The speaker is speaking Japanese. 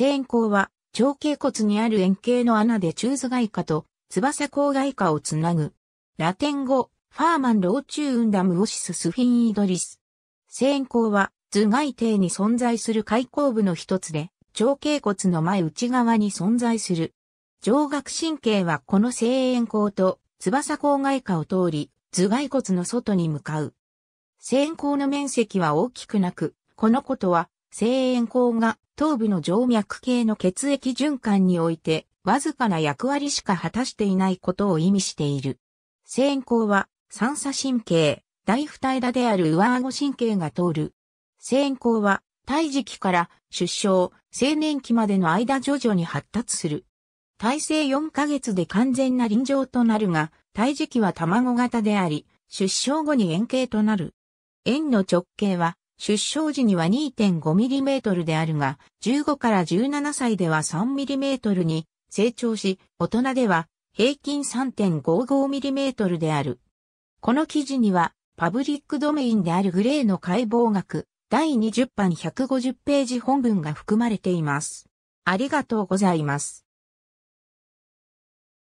援孔は、長頸骨にある円形の穴で中頭外下と翼甲外下をつなぐ。ラテン語、ファーマンローチューンダムオシススフィンイドリス。援孔は、頭蓋底に存在する開口部の一つで、長頸骨の前内側に存在する。上顎神経はこの声円孔と翼甲外下を通り、頭蓋骨の外に向かう。声孔の面積は大きくなく、このことは声炎孔が頭部の静脈系の血液循環において、わずかな役割しか果たしていないことを意味している。声炎孔は、三叉神経、大二枝である上顎神経が通る。声炎孔は、胎児期から出生、青年期までの間徐々に発達する。体制4ヶ月で完全な臨場となるが、胎児期は卵型であり、出生後に円形となる。円の直径は出生時には 2.5mm であるが、15から17歳では 3mm に成長し、大人では平均 3.55mm である。この記事には、パブリックドメインであるグレーの解剖学、第20版150ページ本文が含まれています。ありがとうございます。